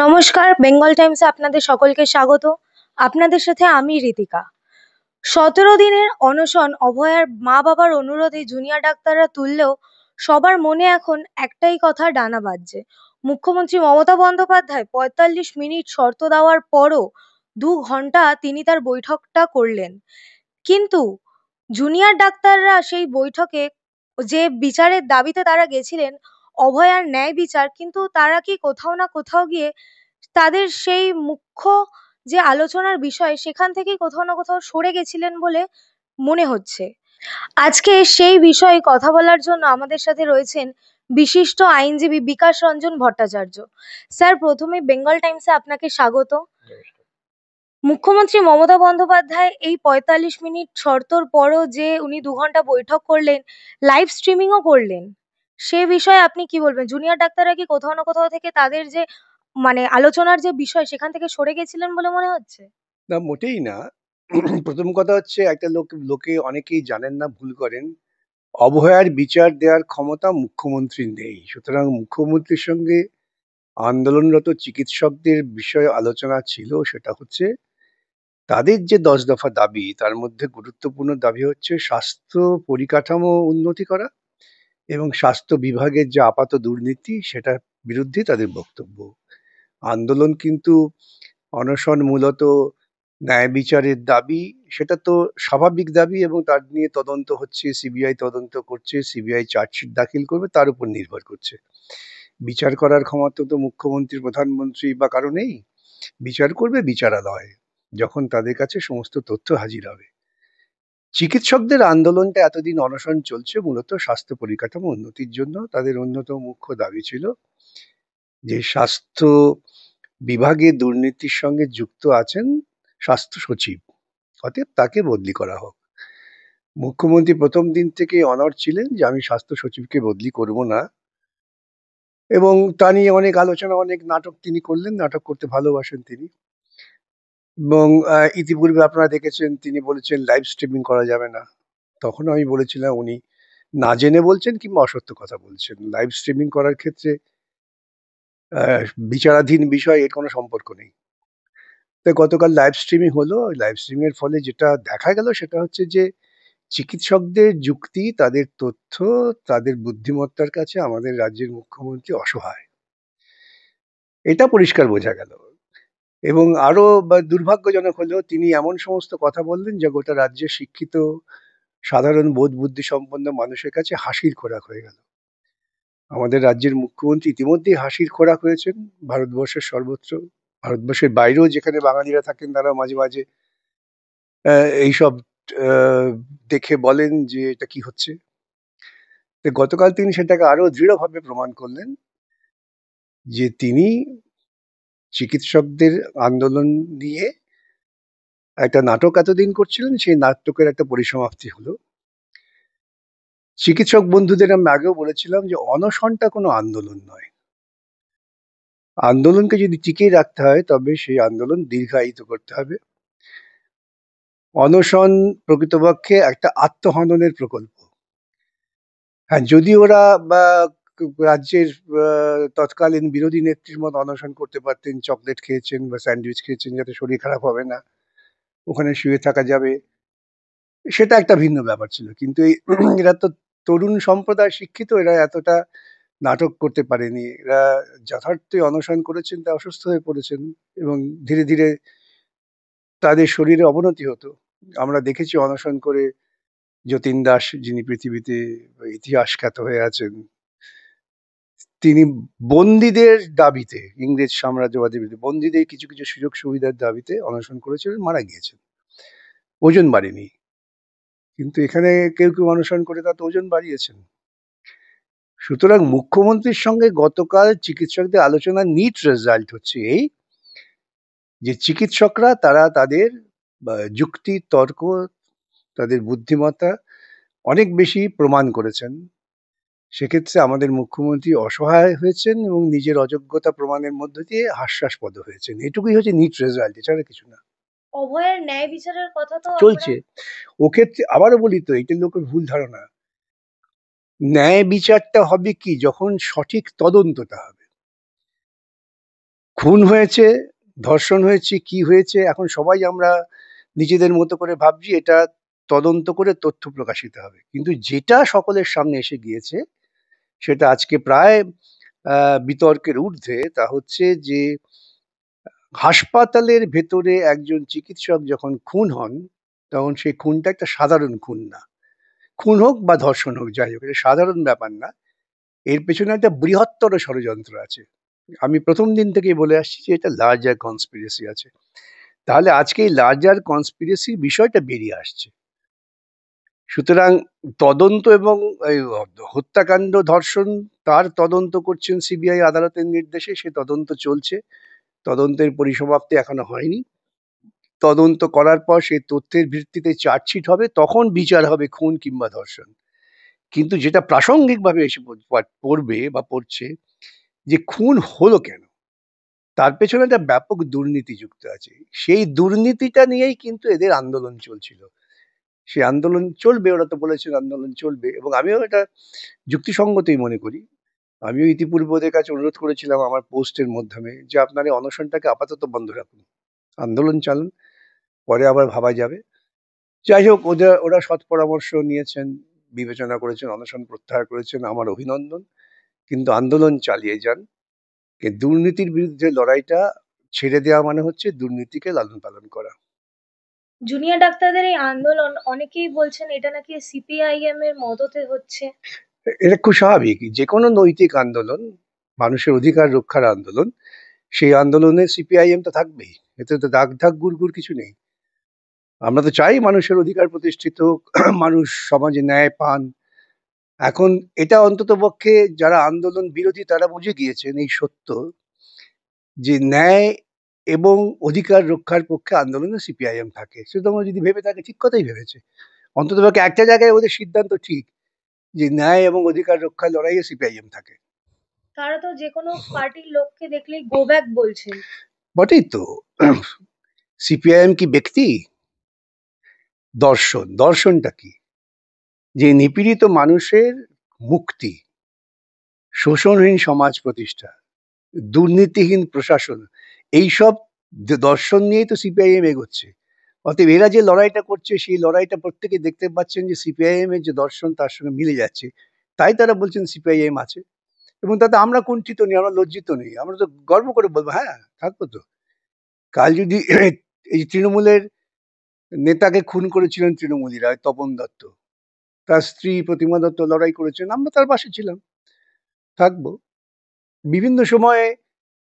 নমস্কার বেঙ্গল টাইমসে আপনাদের সকলকে স্বাগত আপনাদের সাথে আমি রীতিকা সতেরো দিনের অনশন অভয়ার মা বাবার অনুরোধে জুনিয়র ডাক্তাররা তুললেও সবার মনে এখন একটাই কথা ডানা বাজছে মুখ্যমন্ত্রী মমতা বন্দ্যোপাধ্যায় পঁয়তাল্লিশ মিনিট শর্ত দেওয়ার পরও দু ঘন্টা তিনি তার বৈঠকটা করলেন কিন্তু জুনিয়র ডাক্তাররা সেই বৈঠকে যে বিচারের দাবিতে তারা গেছিলেন অভয় আর ন্যায় বিচার কিন্তু তারা কি কোথাও না কোথাও গিয়ে তাদের সেই মুখ্য যে আলোচনার বিষয় সেখান থেকে কোথাও না কোথাও সরে গেছিলেন বলে মনে হচ্ছে আজকে সেই বিষয়ে কথা বলার জন্য আমাদের সাথে রয়েছেন বিশিষ্ট আইনজীবী বিকাশ রঞ্জন ভট্টাচার্য স্যার প্রথমে বেঙ্গল টাইমসে আপনাকে স্বাগত মুখ্যমন্ত্রী মমতা বন্দ্যোপাধ্যায় এই পঁয়তাল্লিশ মিনিট শর্তর পরও যে উনি দু ঘন্টা বৈঠক করলেন লাইভ স্ট্রিমিংও করলেন সে বিষয়ে আপনি কি বলবেন জুনিয়র ডাক্তাররা কি কোথাও না কোথাও থেকে তাদের যে মানে আলোচনার যে বিষয় সেখান থেকে সরে গেছিলেন বলে মনে হচ্ছে না মোটেই না প্রথম কথা হচ্ছে একটা লোক লোকে অনেকেই জানেন না ভুল করেন অবহেলার বিচার দেওয়ার ক্ষমতা মুখ্যমন্ত্রী নেই সুতরাং মুখ্যমন্ত্রীর সঙ্গে আন্দোলনরত চিকিৎসকদের বিষয়ে আলোচনা ছিল সেটা হচ্ছে তাদের যে দশ দফা দাবি তার মধ্যে গুরুত্বপূর্ণ দাবি হচ্ছে স্বাস্থ্য পরিকাঠামো উন্নতি করা এবং স্বাস্থ্য বিভাগের যে আপাত দুর্নীতি সেটার বিরুদ্ধে তাদের বক্তব্য আন্দোলন কিন্তু অনশন মূলত ন্যায় বিচারের দাবি সেটা তো স্বাভাবিক দাবি এবং তার নিয়ে তদন্ত হচ্ছে সিবিআই তদন্ত করছে সিবিআই চার্জশিট দাখিল করবে তার উপর নির্ভর করছে বিচার করার ক্ষমতা তো মুখ্যমন্ত্রী প্রধানমন্ত্রী বা কারো নেই বিচার করবে বিচারালয় যখন তাদের কাছে সমস্ত তথ্য হাজির হবে চিকিৎসকদের আন্দোলনটা এতদিন অনশন চলছে মূলত স্বাস্থ্য পরিকাঠামো উন্নতির জন্য তাদের অন্যতম মুখ্য দাবি ছিল যে স্বাস্থ্য বিভাগে দুর্নীতির সঙ্গে যুক্ত আছেন স্বাস্থ্য সচিব অতএব তাকে বদলি করা হোক মুখ্যমন্ত্রী প্রথম দিন থেকে অনর ছিলেন যে আমি স্বাস্থ্য সচিবকে বদলি করব না এবং তা নিয়ে অনেক আলোচনা অনেক নাটক তিনি করলেন নাটক করতে ভালোবাসেন তিনি এবং ইতিপূর্বে আপনারা দেখেছেন তিনি বলেছেন লাইভ স্ট্রিমিং করা যাবে না। তখন আমি বলেছিলাম উনি না জেনে বলছেন কিংবা অসত্য কথা বলছেন। লাইভ স্ট্রিমিং করার ক্ষেত্রে বিচারাধীন বিষয় এর কোনো সম্পর্ক নেই। তো গতকাল লাইভ স্ট্রিমিং হলো। লাইভ স্ট্রিমিং এর ফলে যেটা দেখা গেল সেটা হচ্ছে যে চিকিৎসকদের যুক্তি, তাদের তথ্য, তাদের বুদ্ধিমত্তার কাছে আমাদের রাজ্যের মুখ্যমন্ত্রী অসহায়। এটা পরিষ্কার বোঝা গেল। এবং আরও দুর্ভাগ্যজনক হলেও তিনি এমন সমস্ত কথা বললেন যা গোটা রাজ্যে শিক্ষিত সাধারণ বোধ বুদ্ধি সম্পন্ন মানুষের কাছে হাসির খোরাক হয়ে গেল আমাদের রাজ্যের মুখ্যমন্ত্রী ইতিমধ্যেই হাসির খোরাক হয়েছেন ভারতবর্ষের সর্বত্র ভারতবর্ষের বাইরেও যেখানে বাঙালিরা থাকেন তারা মাঝে মাঝে এইসব দেখে বলেন যে এটা কি হচ্ছে গতকাল তিনি সেটাকে আরো দৃঢ়ভাবে প্রমাণ করলেন যে তিনি চিকিৎসকদের আন্দোলন নিয়ে একটা নাটক এতদিন করছিলেন সেই নাটকের একটা পরিসমাপ্তি হলো চিকিৎসক বন্ধুদের আমি আগেও বলেছিলাম যে অনশনটা কোনো আন্দোলন নয় আন্দোলনকে যদি টিকিয়ে রাখতে হয় তবে সেই আন্দোলন দীর্ঘায়িত করতে হবে অনশন প্রকৃতপক্ষে একটা আত্মহননের প্রকল্প হ্যাঁ যদি ওরা রাজ্যের তৎকালীন বিরোধী নেত্রীর মতো অনশন করতে পারতেন চকলেট খেয়েছেন বা স্যান্ডউইচ খেয়েছেন যাতে শরীর খারাপ হবে না ওখানে শুয়ে থাকা যাবে সেটা একটা ভিন্ন ব্যাপার ছিল কিন্তু এরা তো তরুণ সম্প্রদায় শিক্ষিত এরা এতটা নাটক করতে পারেনি এরা যথার্থই অনশন করেছেন তা অসুস্থ হয়ে পড়েছেন এবং ধীরে ধীরে তাদের শরীরে অবনতি হতো আমরা দেখেছি অনশন করে যতীন দাস যিনি পৃথিবীতে ইতিহাস খ্যাত হয়ে আছেন তিনি বন্দীদের দাবিতে ইংরেজ সাম্রাজ্যবাদী বিরুদ্ধে বন্দীদের কিছু কিছু সুযোগ সুবিধার দাবিতে অনশন করেছিলেন মারা গিয়েছেন ওজন বাড়েনি কিন্তু এখানে কেউ কেউ অনশন করে তাতে ওজন বাড়িয়েছেন সুতরাং মুখ্যমন্ত্রীর সঙ্গে গতকাল চিকিৎসকদের আলোচনা নিট রেজাল্ট হচ্ছে এই যে চিকিৎসকরা তারা তাদের যুক্তি তর্ক তাদের বুদ্ধিমত্তা অনেক বেশি প্রমাণ করেছেন সেক্ষেত্রে আমাদের মুখ্যমন্ত্রী অসহায় হয়েছেন এবং নিজের অযোগ্যতা প্রমাণের মধ্য দিয়ে হাস্যাস্পদ হয়েছেন এটুকুই হচ্ছে নিট রেজাল্ট এছাড়া কিছু না অভয়ের ন্যায় বিচারের কথা তো চলছে ওক্ষেত্রে আবারও বলি তো এটা লোকের ভুল ধারণা ন্যায় বিচারটা হবে কি যখন সঠিক তদন্তটা হবে খুন হয়েছে ধর্ষণ হয়েছে কি হয়েছে এখন সবাই আমরা নিজেদের মতো করে ভাবছি এটা তদন্ত করে তথ্য প্রকাশিত হবে কিন্তু যেটা সকলের সামনে এসে গিয়েছে সেটা আজকে প্রায় বিতর্কের ঊর্ধ্বে তা হচ্ছে যে হাসপাতালের ভেতরে একজন চিকিৎসক যখন খুন হন তখন সেই খুনটা একটা সাধারণ খুন না খুন হোক বা ধর্ষণ হোক যাই হোক এটা সাধারণ ব্যাপার না এর পেছনে একটা বৃহত্তর ষড়যন্ত্র আছে আমি প্রথম দিন থেকেই বলে আসছি যে এটা লার্জার কনস্পিরেসি আছে তাহলে আজকে এই লার্জার কনস্পিরেসির বিষয়টা বেরিয়ে আসছে সুতরাং তদন্ত এবং হত্যাকাণ্ড ধর্ষণ তার তদন্ত করছেন সিবিআই আদালতের নির্দেশে সে তদন্ত চলছে তদন্তের পরিসমাপ্তি এখনো হয়নি তদন্ত করার পর সেই তথ্যের ভিত্তিতে চার্জশিট হবে তখন বিচার হবে খুন কিংবা ধর্ষণ কিন্তু যেটা প্রাসঙ্গিকভাবে এসে পড়বে বা পড়ছে যে খুন হলো কেন তার পেছনে একটা ব্যাপক দুর্নীতি যুক্ত আছে সেই দুর্নীতিটা নিয়েই কিন্তু এদের আন্দোলন চলছিল সেই আন্দোলন চলবে ওরা তো বলেছেন আন্দোলন চলবে এবং আমিও এটা যুক্তিসঙ্গতই মনে করি আমিও ইতিপূর্বে ওদের কাছে অনুরোধ করেছিলাম আমার পোস্টের মাধ্যমে যে আপনার এই অনশনটাকে আপাতত বন্ধ রাখুন আন্দোলন চালান পরে আবার ভাবা যাবে যাই হোক ওদের ওরা সৎ পরামর্শ নিয়েছেন বিবেচনা করেছেন অনশন প্রত্যাহার করেছেন আমার অভিনন্দন কিন্তু আন্দোলন চালিয়ে যান দুর্নীতির বিরুদ্ধে লড়াইটা ছেড়ে দেওয়া মানে হচ্ছে দুর্নীতিকে লালন পালন করা জুনিয়র ডাক্তারদের এই আন্দোলন অনেকেই বলছেন এটা নাকি সিপিআইএম এর মদতে হচ্ছে এটা খুব স্বাভাবিক যে কোনো নৈতিক আন্দোলন মানুষের অধিকার রক্ষার আন্দোলন সেই আন্দোলনে সিপিআইএম তো থাকবেই এতে তো দাগ দাগ গুড় গুড় কিছু নেই আমরা তো চাই মানুষের অধিকার প্রতিষ্ঠিত মানুষ সমাজে ন্যায় পান এখন এটা অন্তত পক্ষে যারা আন্দোলন বিরোধী তারা বুঝে গিয়েছেন এই সত্য যে ন্যায় এবং অধিকার রক্ষার পক্ষে আন্দোলনে সিপিআইএম থাকে সুতরাং যদি ভেবে থাকে ঠিক কথাই ভেবেছে অন্ততপক্ষে একটা জায়গায় ওদের সিদ্ধান্ত ঠিক যে ন্যায় এবং অধিকার রক্ষার লড়াইয়ে সিপিআইএম থাকে তারা তো যে কোনো পার্টির লোককে দেখলেই গো ব্যাক বলছেন বটেই তো সিপিআইএম কি ব্যক্তি দর্শন দর্শনটা কি যে নিপীড়িত মানুষের মুক্তি শোষণহীন সমাজ প্রতিষ্ঠা দুর্নীতিহীন প্রশাসন এইসব দর্শন নিয়েই তো সিপিআইএম এগোচ্ছে অতএব এরা যে লড়াইটা করছে সেই লড়াইটা প্রত্যেকে দেখতে পাচ্ছেন যে সিপিআইএম এর যে দর্শন তার সঙ্গে মিলে যাচ্ছে তাই তারা বলছেন সিপিআইএম আছে এবং তাতে আমরা কুণ্ঠিত নেই আমরা লজ্জিত নেই আমরা তো গর্ব করে বলবো হ্যাঁ থাকবো তো কাল যদি এই তৃণমূলের নেতাকে খুন করেছিলেন তৃণমূলীরা তপন দত্ত তার স্ত্রী প্রতিমা দত্ত লড়াই করেছেন আমরা তার পাশে ছিলাম থাকবো বিভিন্ন সময়ে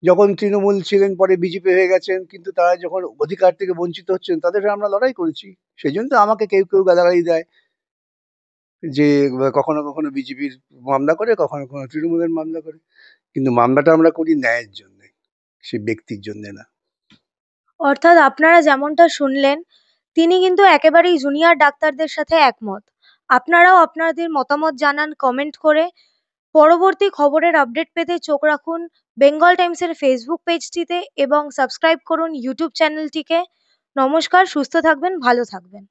যখন তৃণমূল ছিলেন পরে বিজেপি হয়ে গেছেন কিন্তু তারা যখন অধিকার থেকে বঞ্চিত হচ্ছেন তাদের আমরা লড়াই করেছি সেই জন্য তো আমাকে কেউ কেউ গালাগালি দেয় যে কখনো কখনো বিজেপির মামলা করে কখনো কখনো তৃণমূলের মামলা করে কিন্তু মামলাটা আমরা করি ন্যায়ের জন্য সে ব্যক্তির জন্য না অর্থাৎ আপনারা যেমনটা শুনলেন তিনি কিন্তু একেবারেই জুনিয়র ডাক্তারদের সাথে একমত আপনারাও আপনাদের মতামত জানান কমেন্ট করে পরবর্তী খবরের আপডেট পেতে চোখ রাখুন বেঙ্গল টাইমসের ফেসবুক পেজটিতে এবং সাবস্ক্রাইব করুন ইউটিউব চ্যানেলটিকে নমস্কার সুস্থ থাকবেন ভালো থাকবেন